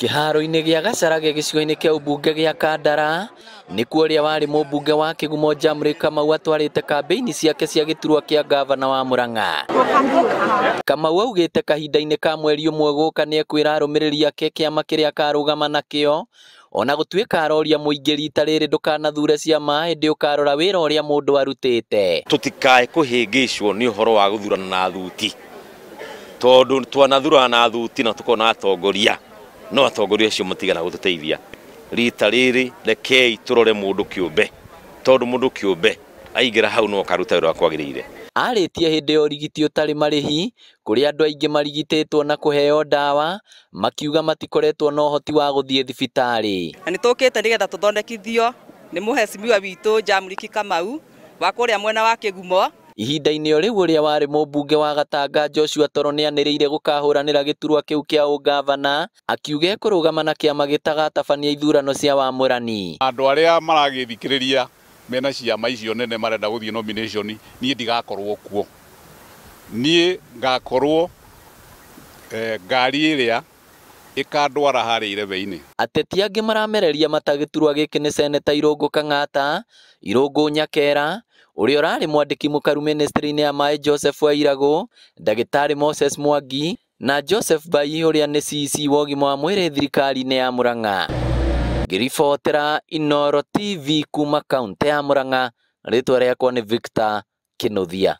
kiharo-inĩ gĩa gacarage gĩcigo-inĩ kĩa ũmbunge gĩa kandara nĩkuo ũrĩa warĩ mũmbunge wa kĩgumo jamrĩ kamau atwarĩte kambeini ciake cia gĩturwa kĩa ngavana wa mũrang'a kamau augĩte kahinda-inĩ ka mweri ũmwe gũka nĩekwĩra arũmĩrĩri ake kĩama kĩrĩa akarũgama nakĩo ona gũtuĩka aroria mũingĩ rita rĩrĩ ndũkanathure ciama hĩndĩ ũkarora wĩra ũrĩa mũndũ arutĩte tũtikae kũhĩngĩcwo nĩ ũhoro wa gũthurana na thuti tondũ twanathurana na thuti na tũkona atongoria no atongoria acio matigana gututeithia rita rĩrĩ rekei turore mundu kĩũmbe tondu mundu kĩũmbe aingĩra hau no akaruta wĩra kwagĩrĩire arĩtie hĩndĩ ya ũrigiti ũtarĩ marĩhi kũrĩa andũ aingĩ marigitĩtwo na kũheo ndawa makiuga matikoretwo na hoti wa guthie thibitari ani tũkĩte nigetha tuthondekithio ni muhesimiwa witũ Jamriki Kamau wa kũrĩa mwena wa kigumo Ihinda-inĩ o rĩu ũrĩa warĩ mũmbunge wa Gatanga Joshua Toro nĩanĩrĩire gũkahũranĩra gĩturwa kĩu kĩa ũngavana, akiuga ekũrũgama na kĩama gĩtagatabania ithurano cia Wamũrani. Andũ arĩa maragĩthikĩrĩria mena ciama icio nene marenda gũthiĩ nomination, niĩ ndigakorwo kuo. Niĩ ngakorwo eh, ngari ĩrĩa ĩkandwara harĩa irebe-inĩ ateti angĩ maramereria matagĩturwa gĩkĩ nĩ seneta irũngũ kang'ata irũngũ nyakera uria urari mwandiki mukaru ministry-inĩ ya maĩ Joseph Wairagũ, dagitari Moses Mwangi na Joseph Bai uria ni CC e wa ũgima wa mwĩrĩ thirikari-inĩ ya Murang'a. Ngĩribotera Inoro TV kuma kaunti ya Murang'a, rĩtwa rĩakwa nĩ Victor Kinuthia.